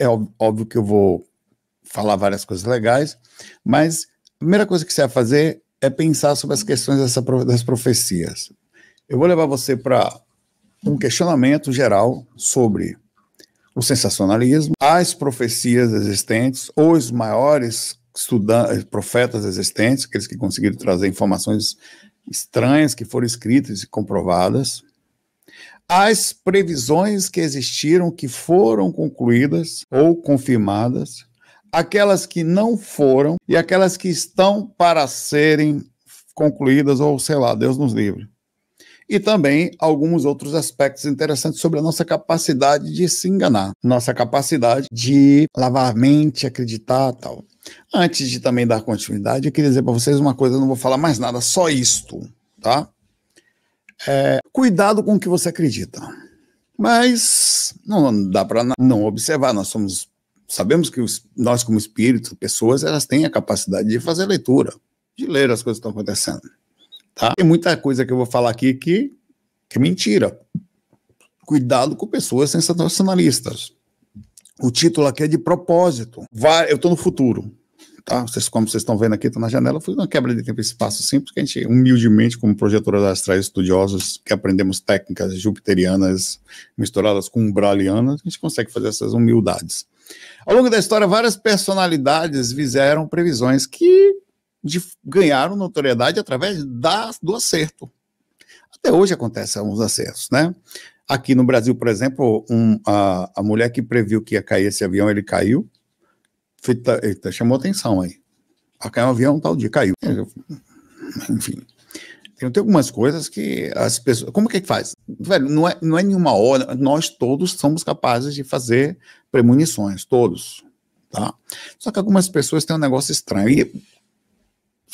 é óbvio que eu vou falar várias coisas legais, mas a primeira coisa que você vai fazer é pensar sobre as questões dessa, das profecias. Eu vou levar você para um questionamento geral sobre o sensacionalismo, as profecias existentes ou os maiores profetas existentes, aqueles que conseguiram trazer informações estranhas que foram escritas e comprovadas, as previsões que existiram, que foram concluídas ou confirmadas, aquelas que não foram e aquelas que estão para serem concluídas, ou sei lá, Deus nos livre. E também alguns outros aspectos interessantes sobre a nossa capacidade de se enganar, nossa capacidade de lavar a mente, acreditar tal. Antes de também dar continuidade, eu queria dizer para vocês uma coisa, eu não vou falar mais nada, só isto, tá? é, cuidado com o que você acredita. Mas não dá para não observar, nós somos sabemos que os, nós como espíritos, pessoas, elas têm a capacidade de fazer leitura, de ler as coisas que estão acontecendo. Tá? Tem muita coisa que eu vou falar aqui que, que é mentira. Cuidado com pessoas sensacionalistas. O título aqui é de propósito. Vai, eu estou no futuro tá? Vocês, como vocês estão vendo aqui, está na janela, foi uma quebra de tempo e espaço simples, que a gente, humildemente, como projetoras astrais estudiosos, que aprendemos técnicas jupiterianas misturadas com umbralianas, a gente consegue fazer essas humildades. Ao longo da história, várias personalidades fizeram previsões que de, ganharam notoriedade através da, do acerto. Até hoje acontecem alguns acertos, né? Aqui no Brasil, por exemplo, um, a, a mulher que previu que ia cair esse avião, ele caiu, Tá, chamou atenção aí. Vai um avião tal dia, caiu. Enfim. Tem, algumas coisas que as pessoas. Como que, é que faz? Velho, não é, não é nenhuma hora. Nós todos somos capazes de fazer premonições, todos. Tá? Só que algumas pessoas têm um negócio estranho. E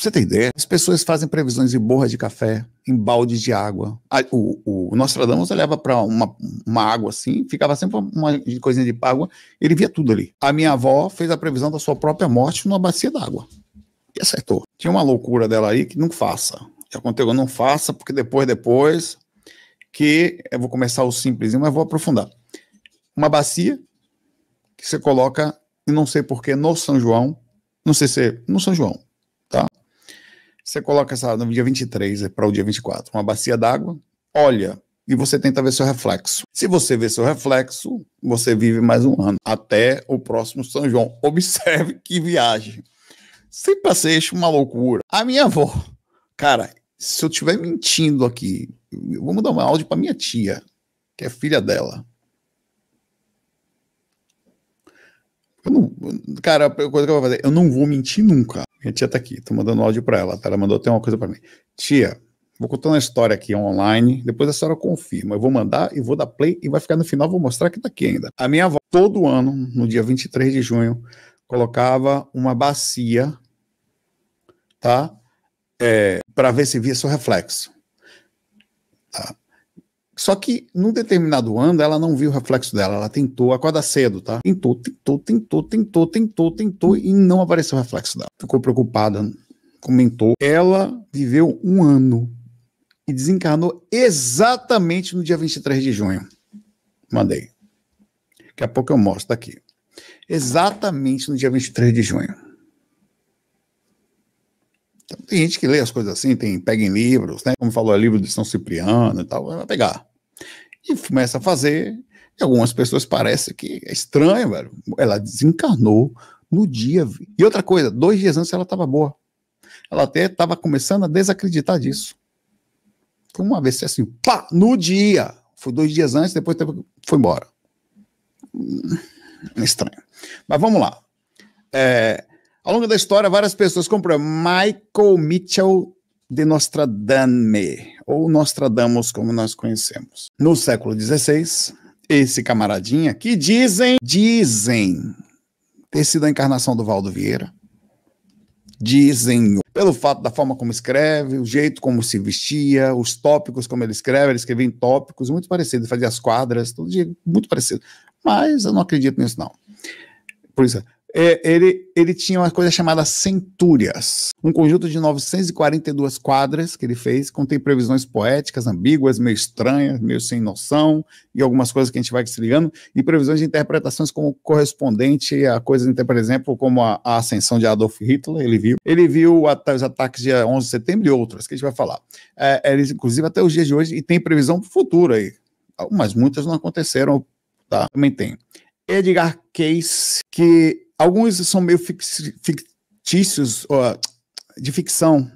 você tem ideia? As pessoas fazem previsões em borras de café, em baldes de água. O, o Nostradamus olhava para uma, uma, água assim, ficava sempre uma coisinha de água, ele via tudo ali. A minha avó fez a previsão da sua própria morte numa bacia d'água. E acertou. Tinha uma loucura dela aí que não faça. Já aconteceu, não faça, porque depois, depois, que eu vou começar o simples, mas vou aprofundar. Uma bacia que você coloca, não sei porquê, no São João, não sei se, é no São João, tá? Você coloca essa no dia 23 é para o dia 24, uma bacia d'água, olha e você tenta ver seu reflexo. Se você vê seu reflexo, você vive mais um ano até o próximo São João. Observe que viagem. Sem passeio, uma loucura. A minha avó, cara, se eu estiver mentindo aqui, eu vou mandar um áudio para minha tia, que é filha dela. Eu não, cara, é a coisa que eu vou fazer, eu não vou mentir nunca. Minha tia tá aqui, tô mandando áudio para ela, tá? Ela mandou até uma coisa para mim. Tia, vou contando a história aqui online, depois a senhora confirma. Eu vou mandar e vou dar play e vai ficar no final, vou mostrar que tá aqui ainda. A minha avó, todo ano, no dia 23 de junho, colocava uma bacia, tá? É, para ver se via seu reflexo. Tá? Só que num determinado ano ela não viu o reflexo dela, ela tentou acordar cedo, tá? Tentou, tentou, tentou, tentou, tentou, tentou e não apareceu o reflexo dela. Ficou preocupada, comentou. Ela viveu um ano e desencarnou exatamente no dia 23 de junho. Mandei. Daqui a pouco eu mostro tá aqui. Exatamente no dia 23 de junho. Então, tem gente que lê as coisas assim, tem, pega em livros, né? Como falou, é livro de São Cipriano e tal, vai pegar. E começa a fazer, e algumas pessoas parece que é estranho, velho. Ela desencarnou no dia. E outra coisa, dois dias antes ela estava boa. Ela até estava começando a desacreditar disso. Foi um AVC assim, pá, no dia. Foi dois dias antes, depois foi embora. Hum, é estranho. Mas vamos lá. É, ao longo da história, várias pessoas compram Michael Mitchell de Nostradame, ou Nostradamus, como nós conhecemos. No século XVI, esse camaradinha que dizem, dizem ter sido a encarnação do Valdo Vieira, dizem, pelo fato da forma como escreve, o jeito como se vestia, os tópicos como ele escreve, ele escrevia em tópicos muito parecidos, fazia as quadras, tudo muito parecido. Mas eu não acredito nisso, não. Por isso, é, ele, ele tinha uma coisa chamada Centúrias, um conjunto de 942 quadras que ele fez, contém previsões poéticas, ambíguas, meio estranhas, meio sem noção, e algumas coisas que a gente vai se ligando, e previsões de interpretações como correspondente a coisas, por exemplo, como a, a ascensão de Adolf Hitler, ele viu. Ele viu até os ataques de 11 de setembro e outras, que a gente vai falar. É, é, eles, inclusive, até os dias de hoje, e tem previsão futura aí. Mas muitas não aconteceram, tá? Também tem. Edgar Case, que Alguns são meio fictícios, ó, de ficção,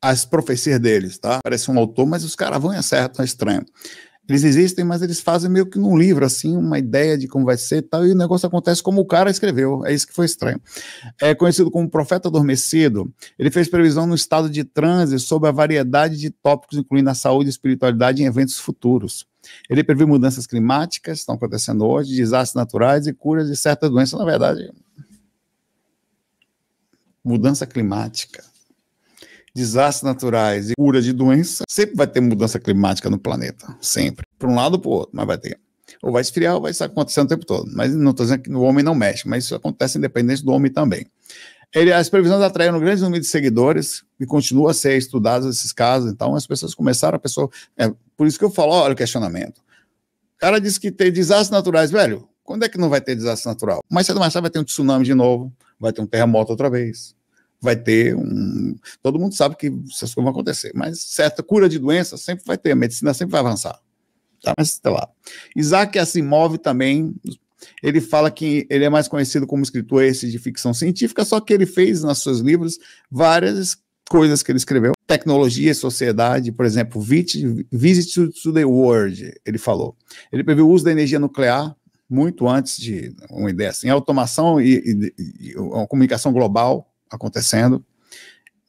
as profecias deles, tá? Parece um autor, mas os caras vão e acertam, é estranho. Eles existem, mas eles fazem meio que num livro, assim, uma ideia de como vai ser e tal, e o negócio acontece como o cara escreveu. É isso que foi estranho. É conhecido como Profeta Adormecido. Ele fez previsão no estado de transe sobre a variedade de tópicos, incluindo a saúde e espiritualidade em eventos futuros. Ele previu mudanças climáticas estão acontecendo hoje, desastres naturais e curas de certas doenças. Na verdade, mudança climática, desastres naturais e cura de doença, sempre vai ter mudança climática no planeta, sempre. Por um lado ou para o outro, mas vai ter. Ou vai esfriar ou vai estar acontecendo o tempo todo. Mas não estou dizendo que o homem não mexe, mas isso acontece independente do homem também. Ele, as previsões atraíram um grande número de seguidores e continua a ser estudados esses casos. Então, as pessoas começaram, a pessoa. É, por isso que eu falo, olha o questionamento. O cara disse que tem desastres naturais, velho. Quando é que não vai ter desastre natural? mas cedo ou mais tarde vai ter um tsunami de novo, vai ter um terremoto outra vez, vai ter um. Todo mundo sabe que essas coisas vão acontecer, mas certa cura de doença sempre vai ter, a medicina sempre vai avançar. Tá? Mas sei lá. Isaac Asimov também, ele fala que ele é mais conhecido como escritor esse de ficção científica, só que ele fez nos seus livros várias coisas que ele escreveu. Tecnologia e sociedade, por exemplo, Visit to the World, ele falou. Ele previu o uso da energia nuclear muito antes de uma ideia assim, automação e, e, e uma comunicação global acontecendo.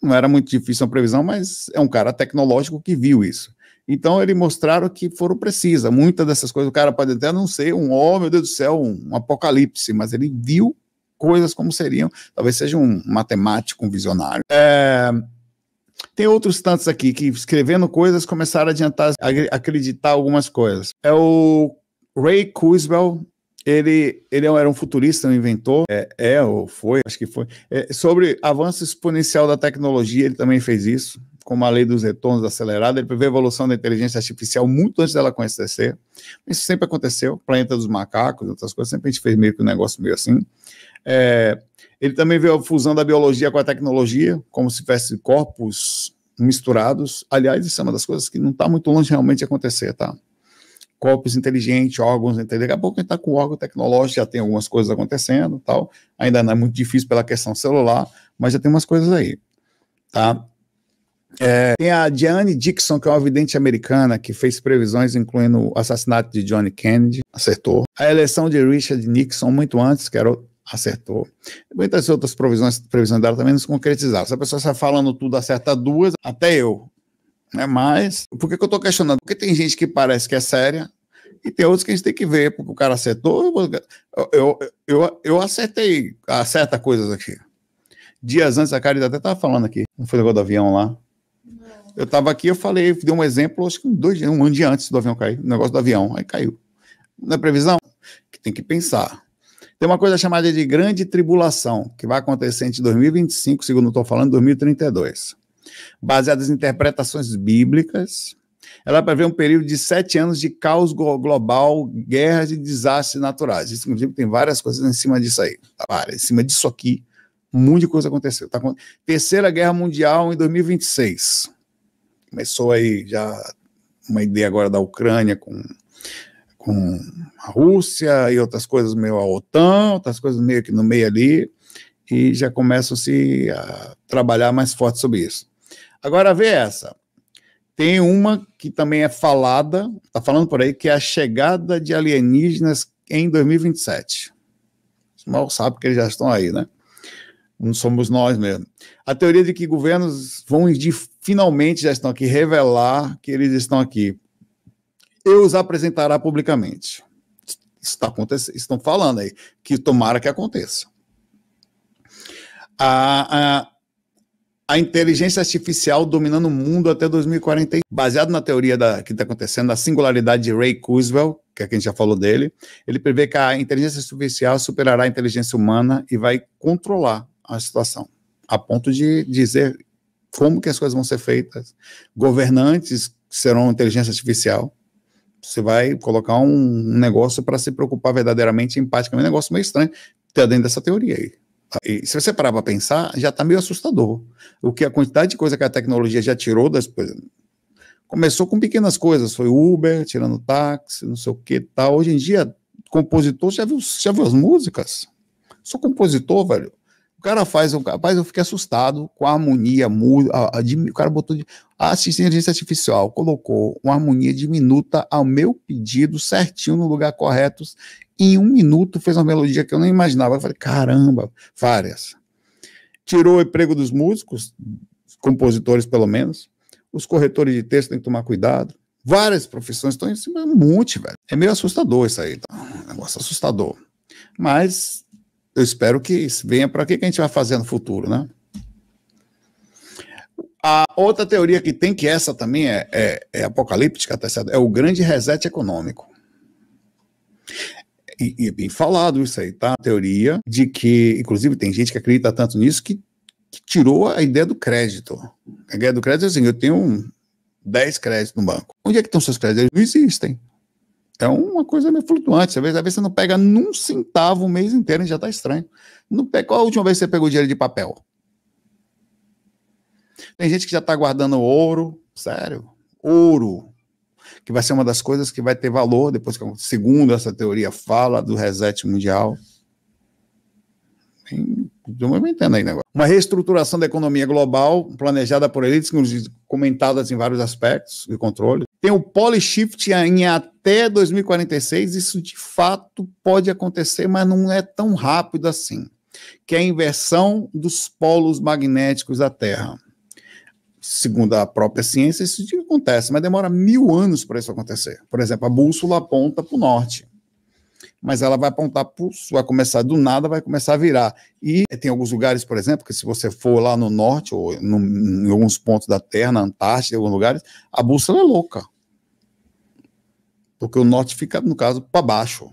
Não era muito difícil a previsão, mas é um cara tecnológico que viu isso. Então, ele mostraram que foram precisas. Muitas dessas coisas, o cara pode até não ser um, oh meu Deus do céu, um, um apocalipse, mas ele viu coisas como seriam. Talvez seja um matemático, um visionário. É, tem outros tantos aqui que, escrevendo coisas, começaram a adiantar, a acreditar algumas coisas. É o Ray Kurzweil, ele, ele era um futurista, um inventor, é, é ou foi, acho que foi, é, sobre avanço exponencial da tecnologia, ele também fez isso como a lei dos retornos acelerada, ele prevê a evolução da inteligência artificial muito antes dela acontecer. Isso sempre aconteceu, planeta dos macacos, outras coisas, sempre a gente fez meio que um negócio meio assim. É, ele também vê a fusão da biologia com a tecnologia, como se tivesse corpos misturados. Aliás, isso é uma das coisas que não está muito longe realmente de acontecer, tá? corpos inteligentes, órgãos inteligentes. Daqui a pouco a gente está com órgão tecnológico, já tem algumas coisas acontecendo tal. Ainda não é muito difícil pela questão celular, mas já tem umas coisas aí. Tá? É, tem a Diane Dixon, que é uma vidente americana que fez previsões incluindo o assassinato de John Kennedy, acertou. A eleição de Richard Nixon muito antes, que era acertou. Muitas outras previsões dela também nos concretizaram. Se a pessoa está falando tudo, acerta duas, até eu. Né? Mas, por que, que eu estou questionando? Porque tem gente que parece que é séria e tem outros que a gente tem que ver, porque o cara acertou. Eu, eu, eu, eu acertei, acerta coisas aqui. Dias antes, a Carida até estava falando aqui, não foi o negócio do avião lá. Eu estava aqui, eu falei, dei um exemplo, acho que dois, um ano de antes do avião cair, o negócio do avião, aí caiu. Na é previsão, que tem que pensar. Tem uma coisa chamada de grande tribulação, que vai acontecer entre 2025, segundo estou falando, 2032. Baseadas em interpretações bíblicas, ela prevê um período de sete anos de caos global, guerras e desastres naturais. Isso, inclusive, tem várias coisas em cima disso aí. Tá? Em cima disso aqui, um monte de coisa aconteceu. Tá? Terceira Guerra Mundial em 2026 começou aí já uma ideia agora da Ucrânia com, com a Rússia e outras coisas meio a OTAN, outras coisas meio que no meio ali, e já começam-se a trabalhar mais forte sobre isso. Agora vê essa. Tem uma que também é falada, está falando por aí, que é a chegada de alienígenas em 2027. Mal sabe que eles já estão aí, né? Não somos nós mesmo. A teoria de que governos vão finalmente já estão aqui, revelar que eles estão aqui. Eu os apresentará publicamente. Está acontecendo, estão falando aí, que tomara que aconteça. A, a, a inteligência artificial dominando o mundo até 2040, baseado na teoria da, que está acontecendo, da singularidade de Ray Kurzweil, que a é gente já falou dele, ele prevê que a inteligência artificial superará a inteligência humana e vai controlar a situação, a ponto de dizer como que as coisas vão ser feitas. Governantes serão inteligência artificial. Você vai colocar um negócio para se preocupar verdadeiramente Em prática, um negócio meio estranho, está dentro dessa teoria aí. E se você parar para pensar, já está meio assustador. O que a quantidade de coisa que a tecnologia já tirou das coisas. Começou com pequenas coisas, foi Uber, tirando táxi, não sei o que tal. Tá. Hoje em dia, compositor, já viu, já viu as músicas? Sou compositor, velho cara faz um. Rapaz, eu fiquei assustado com a harmonia. A, a, o cara botou. De, a assistência artificial colocou uma harmonia diminuta ao meu pedido, certinho no lugar correto. Em um minuto fez uma melodia que eu não imaginava. Eu falei, caramba, várias. Tirou o emprego dos músicos, compositores pelo menos. Os corretores de texto têm que tomar cuidado. Várias profissões estão em cima, um monte, velho. É meio assustador isso aí. Tá? Um negócio assustador. Mas eu espero que isso venha para o que a gente vai fazer no futuro, né? A outra teoria que tem, que essa também é, é, é apocalíptica, tá certo? é o grande reset econômico. E, e é bem falado isso aí, tá? A teoria de que, inclusive, tem gente que acredita tanto nisso que, que tirou a ideia do crédito. A ideia do crédito é assim: eu tenho 10 créditos no banco. Onde é que estão seus créditos? Eles não existem é uma coisa meio flutuante. Às vezes, às vezes você não pega num centavo o mês inteiro e já está estranho. Não pega, qual a última vez que você pegou dinheiro de papel? Tem gente que já está guardando ouro, sério, ouro, que vai ser uma das coisas que vai ter valor depois que, segundo essa teoria fala do reset mundial. Estou entendo aí negócio. Uma reestruturação da economia global planejada por elites comentadas em vários aspectos de controle tem o polishift em até 2046. Isso de fato pode acontecer, mas não é tão rápido assim. Que é a inversão dos polos magnéticos da Terra. Segundo a própria ciência, isso acontece, mas demora mil anos para isso acontecer. Por exemplo, a bússola aponta para o norte mas ela vai apontar para vai começar do nada, vai começar a virar. E tem alguns lugares, por exemplo, que se você for lá no norte ou no, em alguns pontos da Terra, na Antártida, em alguns lugares, a bússola é louca porque o norte fica, no caso, para baixo.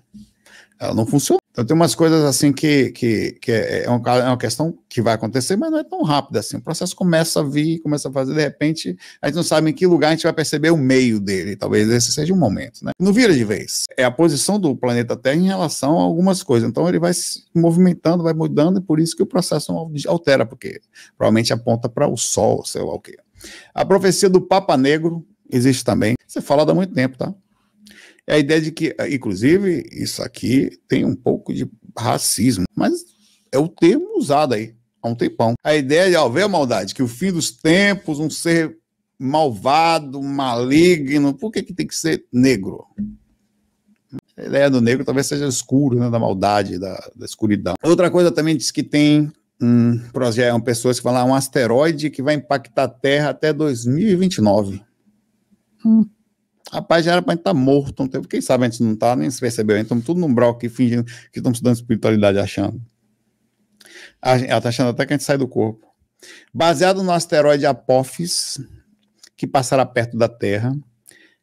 Ela não funciona. Então tem umas coisas assim que, que, que é, é uma, é uma questão que vai acontecer, mas não é tão rápida assim. O processo começa a vir, começa a fazer, de repente, a gente não sabe em que lugar a gente vai perceber o meio dele. Talvez esse seja um momento, né? Não vira de vez. É a posição do planeta Terra em relação a algumas coisas. Então ele vai se movimentando, vai mudando, e por isso que o processo altera, porque provavelmente aponta para o Sol, sei lá o quê. A profecia do Papa Negro existe também. Você fala há muito tempo, tá? É a ideia de que, inclusive, isso aqui tem um pouco de racismo, mas é o termo usado aí há um tempão. A ideia de, ó, ver a maldade, que o fim dos tempos, um ser malvado, maligno, por que, que tem que ser negro? A ideia do negro talvez seja escuro, né, da maldade, da, da escuridão. Outra coisa também diz que tem um projeto, é, pessoas que falam ah, um asteroide que vai impactar a Terra até 2029. Hum. Rapaz, já era pra gente estar tá morto um tempo. Quem sabe a gente não tá, nem se percebeu. Estamos tudo num bloco, aqui, fingindo que estamos estudando espiritualidade, achando. Ela tá achando até que a gente sai do corpo. Baseado no asteroide Apophis, que passará perto da Terra,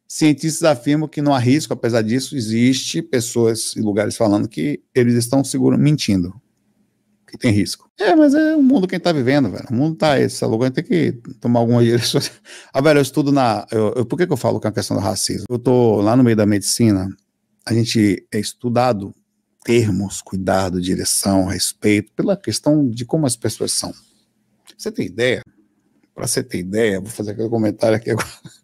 cientistas afirmam que não há risco, apesar disso, existe pessoas e lugares falando que eles estão seguros, mentindo que tem risco. É, mas é o mundo que a gente tá vivendo, velho. O mundo tá esse. Logo a gente tem que tomar alguma direção. Ah, velho, eu estudo na. Eu, eu, por que, que eu falo que é uma questão do racismo? Eu tô lá no meio da medicina, a gente é estudado termos, cuidado, direção, respeito, pela questão de como as pessoas são. Você tem ideia? Para você ter ideia, vou fazer aquele comentário aqui agora.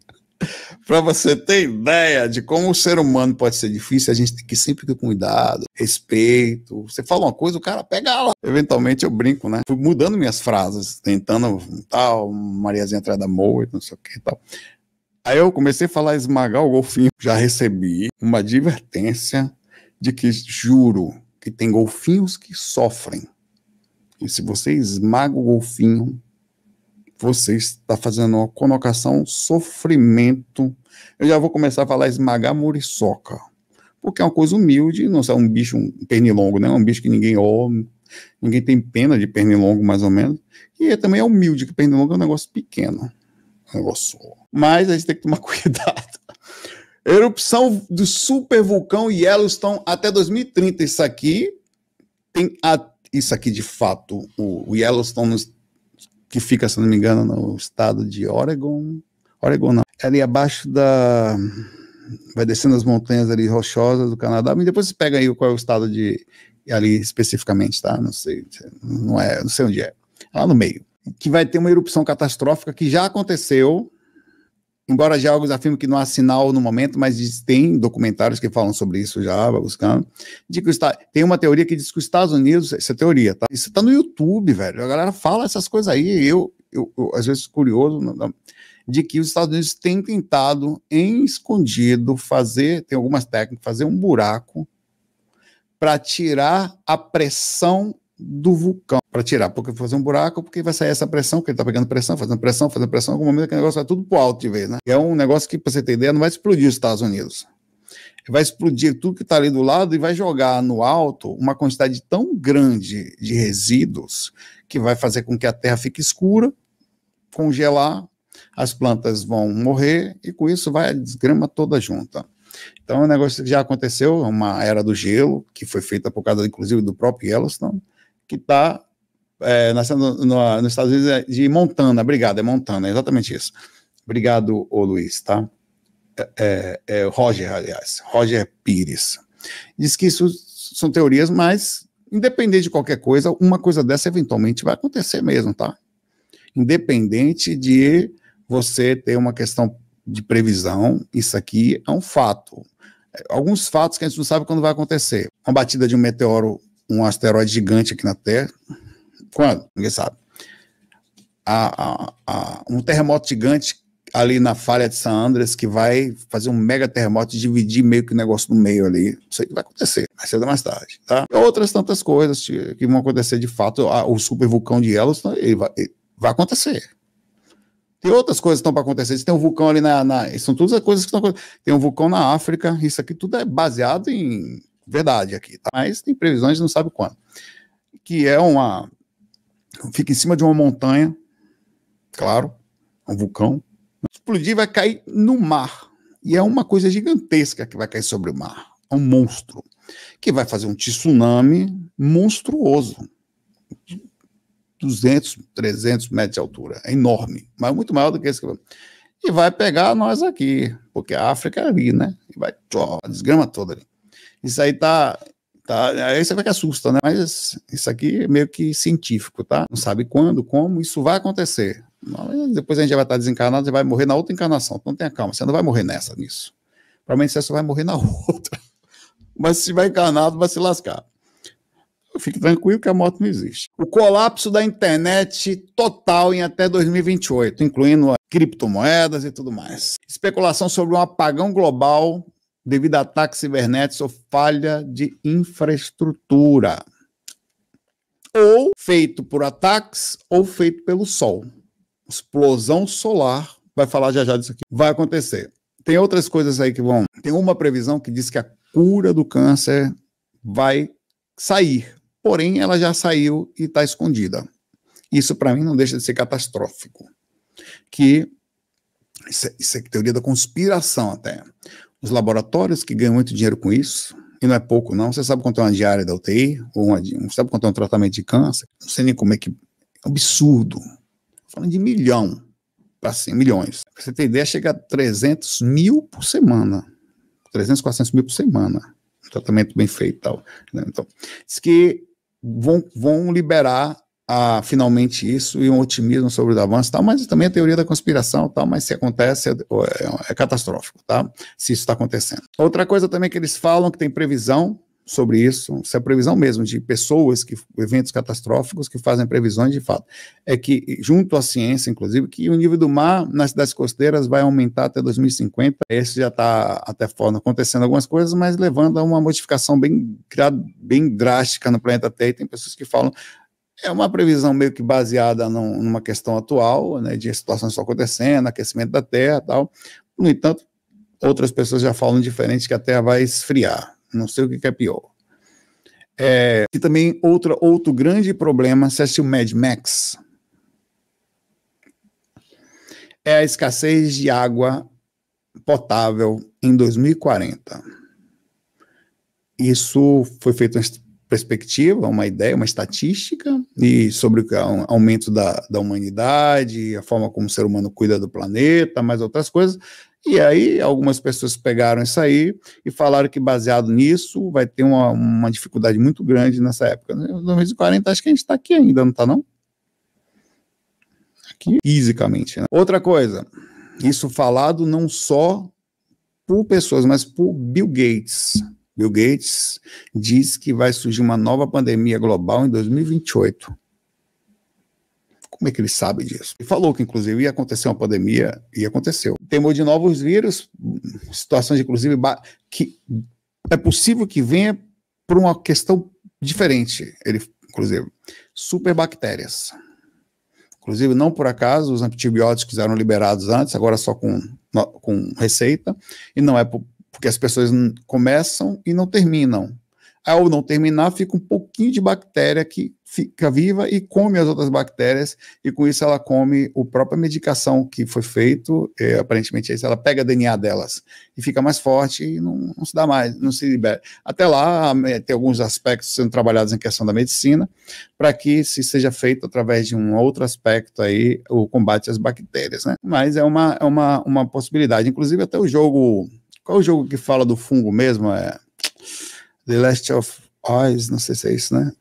Para você ter ideia de como o ser humano pode ser difícil, a gente tem que sempre ter cuidado, respeito. Você fala uma coisa, o cara pega ela. Eventualmente eu brinco, né? Fui mudando minhas frases, tentando tal, Mariazinha atrás da moita, não sei o que e tal. Aí eu comecei a falar esmagar o golfinho. Já recebi uma advertência de que juro que tem golfinhos que sofrem. E se você esmaga o golfinho, você está fazendo uma conotação sofrimento. Eu já vou começar a falar esmagar muriçoca, porque é uma coisa humilde, não é um bicho, um pernilongo, né? É um bicho que ninguém olha, ninguém tem pena de pernilongo, mais ou menos. E é também é humilde, que pernilongo é um negócio pequeno. Um negócio. Mas a gente tem que tomar cuidado. Erupção do super vulcão Yellowstone até 2030. Isso aqui tem a, isso aqui de fato. O Yellowstone que fica, se não me engano, no estado de Oregon. Oregon, não. Ali abaixo da. Vai descendo as montanhas ali rochosas do Canadá. e depois você pega aí qual é o estado de. Ali especificamente, tá? Não sei. Não, é, não sei onde é. é lá no meio. Que vai ter uma erupção catastrófica que já aconteceu embora geólogos afirmem que não há sinal no momento, mas tem documentários que falam sobre isso já, vai buscando. De que está, tem uma teoria que diz que os Estados Unidos, essa é teoria, tá? Isso tá no YouTube, velho. A galera fala essas coisas aí, eu, eu, eu às vezes curioso, não, de que os Estados Unidos têm tentado em escondido fazer, tem algumas técnicas, fazer um buraco para tirar a pressão do vulcão para tirar, porque fazer um buraco, porque vai sair essa pressão, que ele está pegando pressão, fazendo pressão, fazendo pressão, em algum momento que o negócio vai tudo pro alto de vez, né? É um negócio que, para você ter ideia, não vai explodir os Estados Unidos. Vai explodir tudo que está ali do lado e vai jogar no alto uma quantidade tão grande de resíduos que vai fazer com que a terra fique escura, congelar, as plantas vão morrer e com isso vai a desgrama toda junta. Então, é um negócio que já aconteceu, é uma era do gelo, que foi feita por causa, inclusive, do próprio Yellowstone, que está é, nascendo no, nos Estados Unidos é de Montana. Obrigado, é Montana, é exatamente isso. Obrigado, ô Luiz, tá? É, é, é Roger, aliás, Roger Pires. Diz que isso são teorias, mas independente de qualquer coisa, uma coisa dessa eventualmente vai acontecer mesmo, tá? Independente de você ter uma questão de previsão, isso aqui é um fato. Alguns fatos que a gente não sabe quando vai acontecer. Uma batida de um meteoro um asteroide gigante aqui na Terra. Quando? Ninguém sabe. A, a, a, um terremoto gigante ali na falha de San Andreas que vai fazer um mega terremoto e dividir meio que o negócio no meio ali. Não sei o que vai acontecer, mais cedo mais tarde, tá? outras tantas coisas que vão acontecer de fato. O super vulcão de Yellowstone ele vai, ele vai acontecer. Tem outras coisas que estão para acontecer. Tem um vulcão ali na, na, São todas as coisas que estão acontecendo. Tem um vulcão na África. Isso aqui tudo é baseado em verdade aqui, tá? mas tem previsões, não sabe quando. Que é uma. Fica em cima de uma montanha, claro, um vulcão. Explodir vai cair no mar. E é uma coisa gigantesca que vai cair sobre o mar. É um monstro. Que vai fazer um tsunami monstruoso. 200, 300 metros de altura. É enorme, mas muito maior do que esse. E vai pegar nós aqui, porque a África é ali, né? E vai, tchau, a desgrama toda ali. Isso aí tá. Tá, aí você vai que assusta, né? Mas isso aqui é meio que científico, tá? Não sabe quando, como, isso vai acontecer. depois a gente já vai estar desencarnado, você vai morrer na outra encarnação. Então tenha calma, você não vai morrer nessa, nisso. Provavelmente você só vai morrer na outra. Mas se vai encarnado, vai se lascar. Fique tranquilo que a moto não existe. O colapso da internet total em até 2028, incluindo criptomoedas e tudo mais. Especulação sobre um apagão global devido a ataques cibernéticos ou falha de infraestrutura. Ou feito por ataques ou feito pelo sol. Explosão solar, vai falar já já disso aqui, vai acontecer. Tem outras coisas aí que vão. Tem uma previsão que diz que a cura do câncer vai sair, porém ela já saiu e está escondida. Isso para mim não deixa de ser catastrófico. Que isso é, isso é teoria da conspiração até os laboratórios que ganham muito dinheiro com isso, e não é pouco não, você sabe quanto é uma diária da UTI, ou uma, sabe quanto é um tratamento de câncer, não sei nem como é que, é um absurdo, falando de milhão, para assim, milhões, pra você ter ideia, chega a 300 mil por semana, 300, 400 mil por semana, um tratamento bem feito e tal, né? então, diz que vão, vão liberar a finalmente isso e um otimismo sobre o avanço, tal, mas também a teoria da conspiração, tal, mas se acontece é, é, é catastrófico, tá? Se isso está acontecendo. Outra coisa também que eles falam que tem previsão sobre isso, se a é previsão mesmo de pessoas que eventos catastróficos que fazem previsões de fato, é que junto à ciência, inclusive, que o nível do mar nas cidades costeiras vai aumentar até 2050. Esse já está até fora acontecendo algumas coisas, mas levando a uma modificação bem bem drástica no planeta Terra. E tem pessoas que falam é uma previsão meio que baseada num, numa questão atual, né, de situações só acontecendo, aquecimento da Terra tal. No entanto, outras pessoas já falam diferente que a Terra vai esfriar. Não sei o que, é pior. É, e também outra, outro grande problema, se o Mad Max, é a escassez de água potável em 2040. Isso foi feito perspectiva, uma ideia, uma estatística e sobre o é aumento da, da humanidade, a forma como o ser humano cuida do planeta, mais outras coisas. E aí algumas pessoas pegaram isso aí e falaram que baseado nisso vai ter uma, uma dificuldade muito grande nessa época. Né? Em 2040 acho que a gente está aqui ainda, não está não? Aqui fisicamente. Né? Outra coisa, isso falado não só por pessoas, mas por Bill Gates. Bill Gates diz que vai surgir uma nova pandemia global em 2028. Como é que ele sabe disso? Ele falou que, inclusive, ia acontecer uma pandemia e aconteceu. Temor de novos vírus, situações, inclusive, que é possível que venha por uma questão diferente. Ele, inclusive, superbactérias. Inclusive, não por acaso, os antibióticos eram liberados antes, agora só com, com receita, e não é por porque as pessoas começam e não terminam. Ao não terminar, fica um pouquinho de bactéria que fica viva e come as outras bactérias, e com isso ela come a própria medicação que foi feito, eh, aparentemente é isso, ela pega DNA delas e fica mais forte e não, não se dá mais, não se libera. Até lá, eh, tem alguns aspectos sendo trabalhados em questão da medicina, para que se seja feito através de um outro aspecto aí, o combate às bactérias, né? Mas é uma, é uma, uma possibilidade, inclusive até o jogo qual o jogo que fala do fungo mesmo? É The Last of Us, não sei se é isso, né?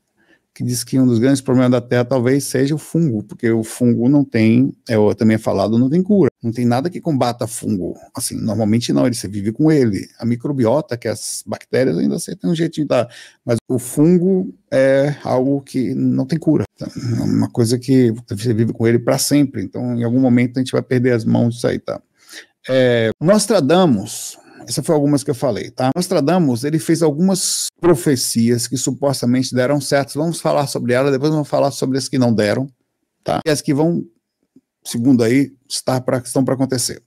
Que diz que um dos grandes problemas da Terra talvez seja o fungo, porque o fungo não tem, é, também é falado, não tem cura. Não tem nada que combata fungo. Assim, normalmente não, ele se vive com ele. A microbiota, que é as bactérias, ainda você tem um jeitinho de dar. Mas o fungo é algo que não tem cura. Então, é uma coisa que você vive com ele para sempre. Então, em algum momento, a gente vai perder as mãos disso aí, tá? É, Nostradamus, essa foi algumas que eu falei, tá? Nostradamus, ele fez algumas profecias que supostamente deram certo. Vamos falar sobre elas, depois vamos falar sobre as que não deram, tá? E as que vão, segundo aí, estar pra, estão para acontecer.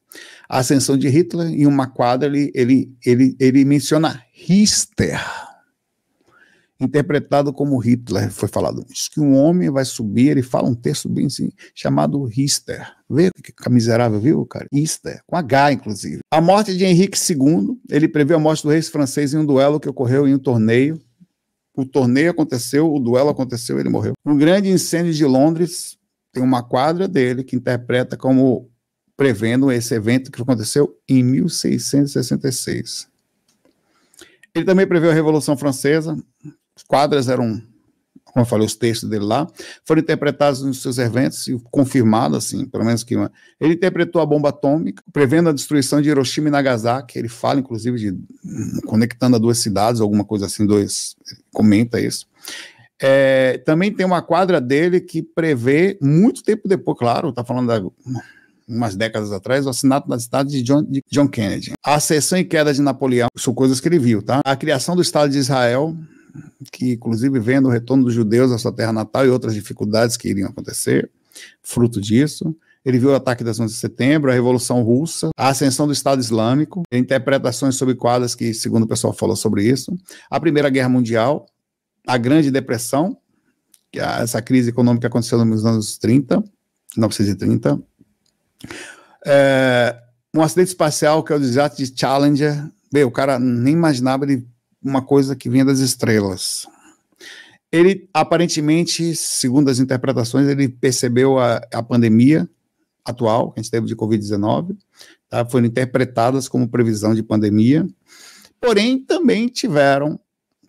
A ascensão de Hitler, em uma quadra, ele, ele, ele, ele menciona Hister interpretado como Hitler, foi falado isso, que um homem vai subir, ele fala um texto bem assim, chamado Hister. Vê que miserável, viu, cara? Hister, com H, inclusive. A morte de Henrique II, ele previu a morte do rei francês em um duelo que ocorreu em um torneio. O torneio aconteceu, o duelo aconteceu, ele morreu. Um grande incêndio de Londres, tem uma quadra dele que interpreta como prevendo esse evento que aconteceu em 1666. Ele também prevê a Revolução Francesa, quadras eram, como eu falei, os textos dele lá, foram interpretados nos seus eventos e confirmado, assim, pelo menos que. Ele interpretou a bomba atômica, prevendo a destruição de Hiroshima e Nagasaki. Ele fala, inclusive, de hum, conectando as duas cidades, alguma coisa assim, dois. Comenta isso. É, também tem uma quadra dele que prevê, muito tempo depois, claro, está falando da, umas décadas atrás, o assinato da cidade de John, de John Kennedy. A ascensão e queda de Napoleão, são coisas que ele viu, tá? A criação do Estado de Israel, que inclusive vendo o retorno dos judeus à sua terra natal e outras dificuldades que iriam acontecer, fruto disso. Ele viu o ataque das 11 de setembro, a Revolução Russa, a ascensão do Estado Islâmico, interpretações sobre quadras que, segundo o pessoal falou sobre isso, a Primeira Guerra Mundial, a Grande Depressão, que essa crise econômica que aconteceu nos anos 30, 1930, é, um acidente espacial que é o desastre de Challenger. Bem, o cara nem imaginava, ele uma coisa que vinha das estrelas. Ele, aparentemente, segundo as interpretações, ele percebeu a, a pandemia atual, que a gente teve de Covid-19, tá? foram interpretadas como previsão de pandemia, porém também tiveram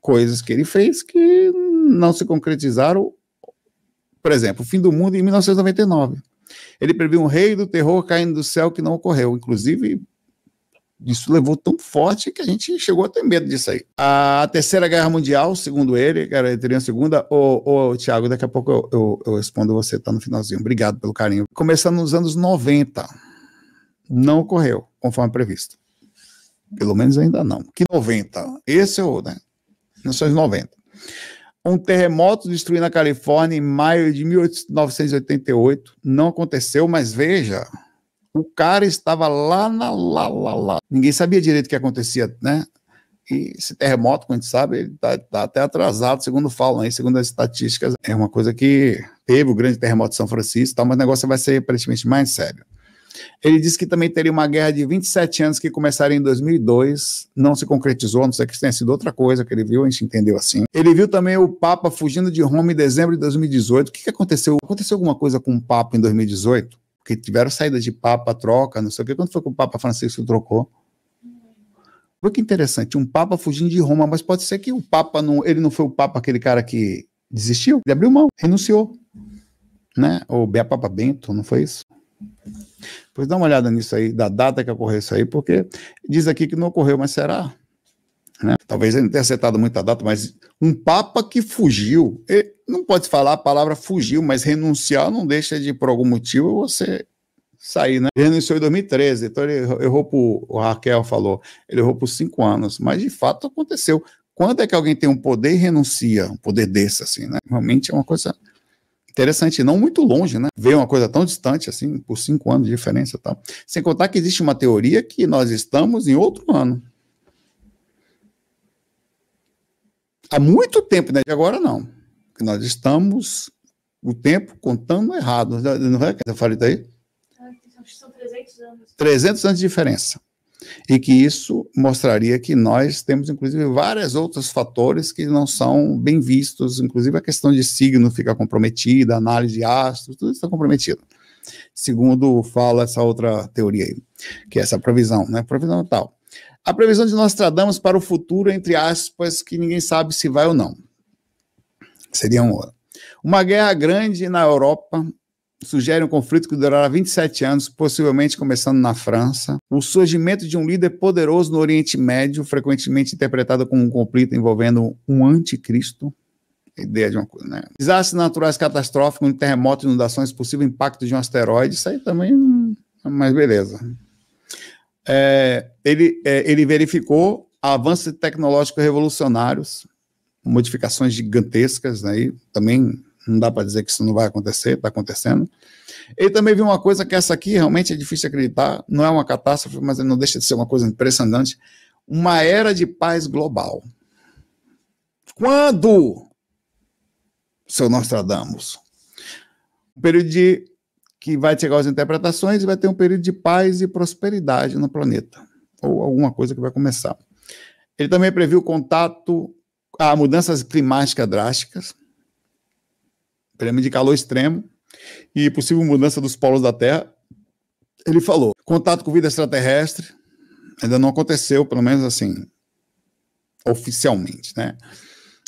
coisas que ele fez que não se concretizaram. Por exemplo, o fim do mundo em 1999. Ele previu um rei do terror caindo do céu que não ocorreu. Inclusive, isso levou tão forte que a gente chegou a ter medo disso aí. A Terceira Guerra Mundial, segundo ele, cara, teria a segunda. Ô, ô, Tiago, daqui a pouco eu, eu, eu, respondo você, tá no finalzinho. Obrigado pelo carinho. Começando nos anos 90, não ocorreu, conforme previsto. Pelo menos ainda não. Que 90? Esse é o, né? 1990. Um terremoto destruindo a Califórnia em maio de 1988. Não aconteceu, mas veja, o cara estava lá na lá, lá, lá. Ninguém sabia direito o que acontecia, né? E esse terremoto, como a gente sabe, ele está tá até atrasado, segundo falam aí, segundo as estatísticas. É uma coisa que teve o grande terremoto de São Francisco, tal, mas o negócio vai ser aparentemente mais sério. Ele disse que também teria uma guerra de 27 anos que começaria em 2002, não se concretizou, não sei que tenha sido outra coisa que ele viu, a gente entendeu assim. Ele viu também o Papa fugindo de Roma em dezembro de 2018. O que, que aconteceu? Aconteceu alguma coisa com o Papa em 2018? porque tiveram saída de Papa, troca, não sei o que Quando foi que o Papa Francisco trocou? Olha que interessante, um Papa fugindo de Roma, mas pode ser que o Papa não, ele não foi o Papa aquele cara que desistiu, ele abriu mão, renunciou, né? Ou Bea Papa Bento, não foi isso? Pois dá uma olhada nisso aí, da data que ocorreu isso aí, porque diz aqui que não ocorreu, mas será? Né? Talvez ele não tenha acertado muita data, mas um Papa que fugiu, não pode falar a palavra fugiu, mas renunciar não deixa de, por algum motivo, você sair, né? Ele renunciou em 2013, então ele errou por, o Raquel falou, ele errou por cinco anos, mas de fato aconteceu. Quando é que alguém tem um poder e renuncia, um poder desse, assim, né? Realmente é uma coisa interessante, não muito longe, né? Ver uma coisa tão distante, assim, por cinco anos de diferença e tal. Sem contar que existe uma teoria que nós estamos em outro ano. há muito tempo, né? De agora não. Que nós estamos o tempo contando errado. Não é, é que eu falei daí? São 300 anos. 300 anos de diferença. E que isso mostraria que nós temos, inclusive, vários outros fatores que não são bem vistos, inclusive a questão de signo fica comprometida, análise de astros, tudo está comprometido. Segundo fala essa outra teoria aí, que é essa provisão, né? Provisão tal. A previsão de Nostradamus para o futuro, entre aspas, que ninguém sabe se vai ou não. Seria uma, uma guerra grande na Europa sugere um conflito que durará 27 anos, possivelmente começando na França. O surgimento de um líder poderoso no Oriente Médio, frequentemente interpretado como um conflito envolvendo um anticristo. Ideia de uma coisa, né? Desastres naturais catastróficos, um terremoto, inundações, possível impacto de um asteroide. Isso aí também. Hum, mas beleza é, ele, é, ele verificou avanços tecnológicos revolucionários, modificações gigantescas, né? também não dá para dizer que isso não vai acontecer, está acontecendo. Ele também viu uma coisa que essa aqui realmente é difícil acreditar, não é uma catástrofe, mas não deixa de ser uma coisa impressionante, uma era de paz global. Quando, seu Nostradamus? Um período de que vai chegar às interpretações e vai ter um período de paz e prosperidade no planeta, ou alguma coisa que vai começar. Ele também previu contato a mudanças climáticas drásticas, prêmio de calor extremo e possível mudança dos polos da Terra. Ele falou: contato com vida extraterrestre ainda não aconteceu, pelo menos assim, oficialmente, né?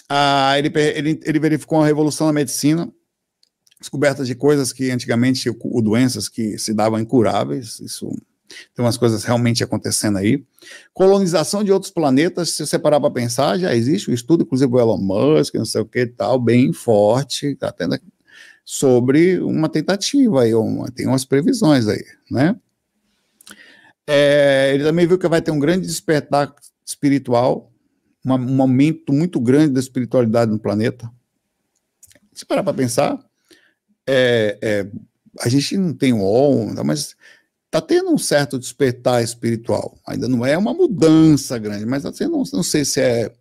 Ah, ele, ele, ele verificou a revolução na medicina, descoberta de coisas que antigamente, o doenças que se davam incuráveis, isso tem umas coisas realmente acontecendo aí. Colonização de outros planetas, se você parar para pensar, já existe um estudo, inclusive o Elon Musk, não sei o que tal, bem forte, tá tendo sobre uma tentativa aí, uma, tem umas previsões aí, né? É, ele também viu que vai ter um grande despertar espiritual, uma, um aumento muito grande da espiritualidade no planeta. Se parar para pensar, é, é, a gente não tem um onda, mas está tendo um certo despertar espiritual. Ainda não é uma mudança grande, mas tá tendo, não sei se é.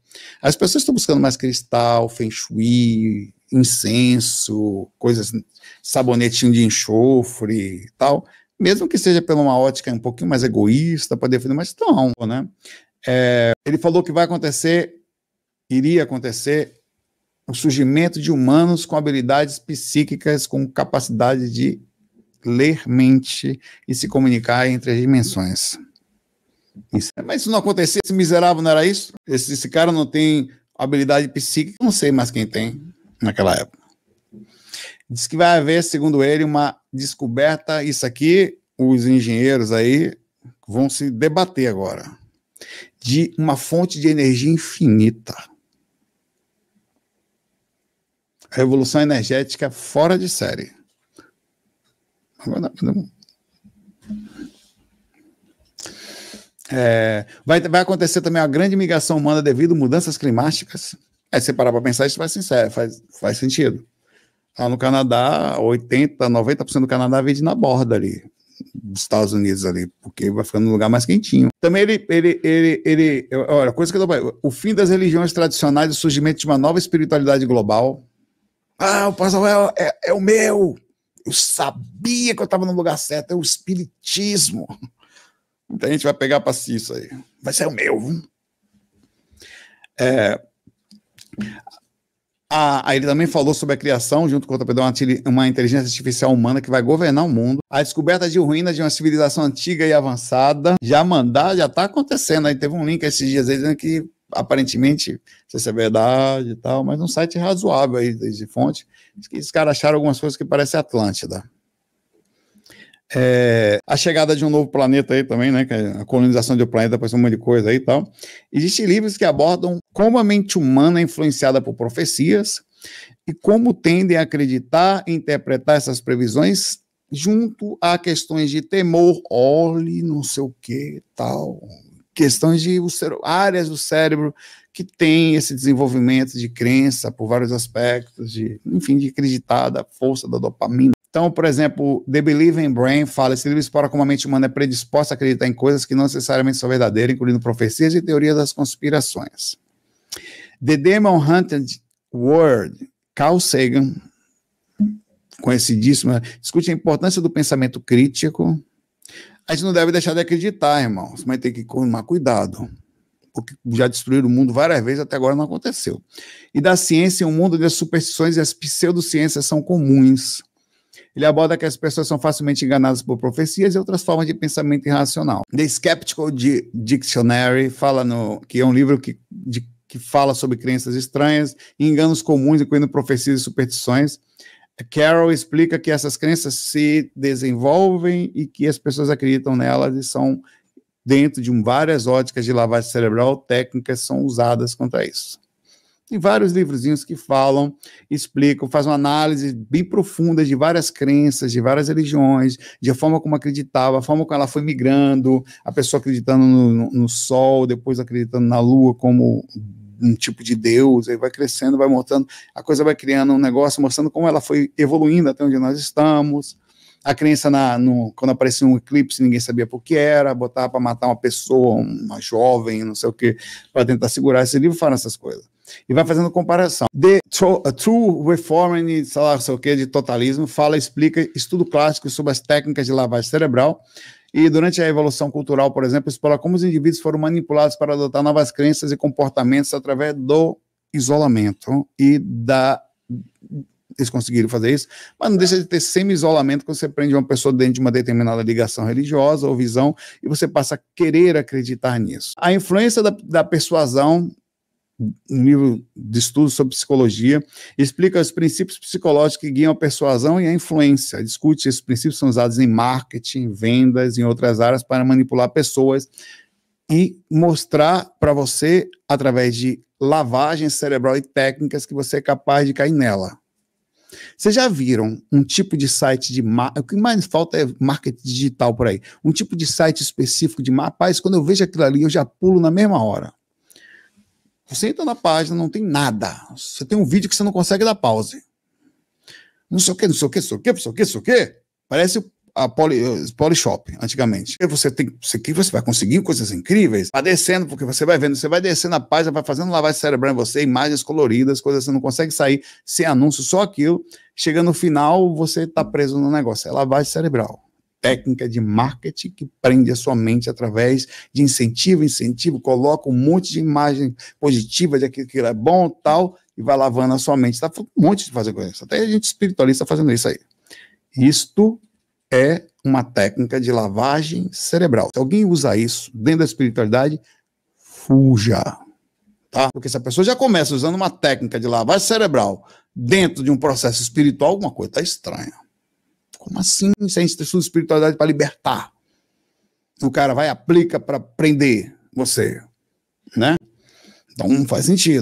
As pessoas estão buscando mais cristal, feng shui, incenso, coisas, sabonetinho de enxofre e tal. Mesmo que seja pela uma ótica um pouquinho mais egoísta, para defender, mas estão, né? É, ele falou que vai acontecer, iria acontecer o surgimento de humanos com habilidades psíquicas, com capacidade de ler mente e se comunicar entre as dimensões. Isso. Mas isso não acontecia, esse miserável não era isso? Esse, esse cara não tem habilidade psíquica, não sei mais quem tem naquela época. Diz que vai haver, segundo ele, uma descoberta. Isso aqui, os engenheiros aí vão se debater agora. De uma fonte de energia infinita. A revolução energética fora de série. É, vai, vai acontecer também uma grande migração humana devido a mudanças climáticas. se você parar para pensar, isso faz, sincero, faz, faz sentido. Lá no Canadá, 80%, 90% do Canadá vive na borda ali, dos Estados Unidos ali, porque vai ficando um lugar mais quentinho. Também ele, ele, ele, ele olha, coisa que eu tô, o fim das religiões tradicionais e o surgimento de uma nova espiritualidade global, ah, o Pazuello é, é o meu. Eu sabia que eu estava no lugar certo. É o espiritismo. Muita gente vai pegar para si isso aí. Mas é o meu. É, a, ele também falou sobre a criação, junto com o Pedro, uma, uma inteligência artificial humana que vai governar o mundo. A descoberta de ruínas de uma civilização antiga e avançada já mandar, já está acontecendo. Aí teve um link esses dias aí dizendo que aparentemente, não sei se é verdade e tal, mas um site razoável aí de fonte. Esses caras acharam algumas coisas que parecem Atlântida. É, a chegada de um novo planeta aí também, né? É a colonização de um planeta parece um monte de coisa aí e tal. Existem livros que abordam como a mente humana é influenciada por profecias e como tendem a acreditar e interpretar essas previsões junto a questões de temor, olhe, não sei o que, tal, questões de áreas do cérebro que tem esse desenvolvimento de crença por vários aspectos, de, enfim, de acreditar da força da dopamina. Então, por exemplo, The Believing Brain fala: esse livro explora como a mente humana é predisposta a acreditar em coisas que não necessariamente são verdadeiras, incluindo profecias e teorias das conspirações. The Demon Hunted World, Carl Sagan, conhecidíssimo, né? discute a importância do pensamento crítico, a gente não deve deixar de acreditar, irmãos, mas tem que tomar cuidado. Porque já destruíram o mundo várias vezes, até agora não aconteceu. E da ciência, um mundo onde as superstições e as pseudociências são comuns. Ele aborda que as pessoas são facilmente enganadas por profecias e outras formas de pensamento irracional. The Skeptical Dictionary fala no, que é um livro que, de, que fala sobre crenças estranhas, enganos comuns, incluindo profecias e superstições. Carol explica que essas crenças se desenvolvem e que as pessoas acreditam nelas e são dentro de um, várias óticas de lavagem cerebral, técnicas são usadas contra isso. Tem vários livrozinhos que falam, explicam, fazem uma análise bem profunda de várias crenças, de várias religiões, de a forma como acreditava, a forma como ela foi migrando, a pessoa acreditando no, no, no sol, depois acreditando na lua como um tipo de Deus, aí vai crescendo, vai montando, a coisa vai criando um negócio, mostrando como ela foi evoluindo até onde nós estamos. A crença na, no, quando aparecia um eclipse, ninguém sabia por que era, botava para matar uma pessoa, uma jovem, não sei o que, para tentar segurar esse livro, fala essas coisas. E vai fazendo comparação. The True, true Reforming, sei lá, sei o que, de totalismo, fala, explica estudo clássico sobre as técnicas de lavagem cerebral e durante a evolução Cultural, por exemplo, explora como os indivíduos foram manipulados para adotar novas crenças e comportamentos através do isolamento e da. Eles conseguiram fazer isso, mas não deixa de ter semi-isolamento quando você prende uma pessoa dentro de uma determinada ligação religiosa ou visão e você passa a querer acreditar nisso. A influência da, da persuasão um livro de estudo sobre psicologia, explica os princípios psicológicos que guiam a persuasão e a influência. Discute esses princípios são usados em marketing, vendas, em outras áreas para manipular pessoas e mostrar para você através de lavagem cerebral e técnicas que você é capaz de cair nela. Vocês já viram um tipo de site de o que mais falta é marketing digital por aí, um tipo de site específico de mapa, quando eu vejo aquilo ali eu já pulo na mesma hora. Você entra na página, não tem nada. Você tem um vídeo que você não consegue dar pause. Não sei o que, não sei o que, não sei o que, não sei o que, não sei o que. Parece a Poly, Polishop, antigamente. E você tem você, que você vai conseguir coisas incríveis, vai descendo, porque você vai vendo, você vai descendo a página, vai fazendo lavagem cerebral em você, imagens coloridas, coisas que você não consegue sair sem anúncio, só aquilo. Chegando no final, você está preso no negócio. É lavagem cerebral técnica de marketing que prende a sua mente através de incentivo, incentivo, coloca um monte de imagem positiva de aquilo que é bom tal, e vai lavando a sua mente. Está um monte de fazer coisa. Até a gente espiritualista fazendo isso aí. Isto é uma técnica de lavagem cerebral. Se alguém usa isso dentro da espiritualidade, fuja. Tá? Porque se a pessoa já começa usando uma técnica de lavagem cerebral dentro de um processo espiritual, alguma coisa está estranha. Como assim se é a instituição de espiritualidade para libertar? O cara vai aplica para prender você, né? Então não faz sentido.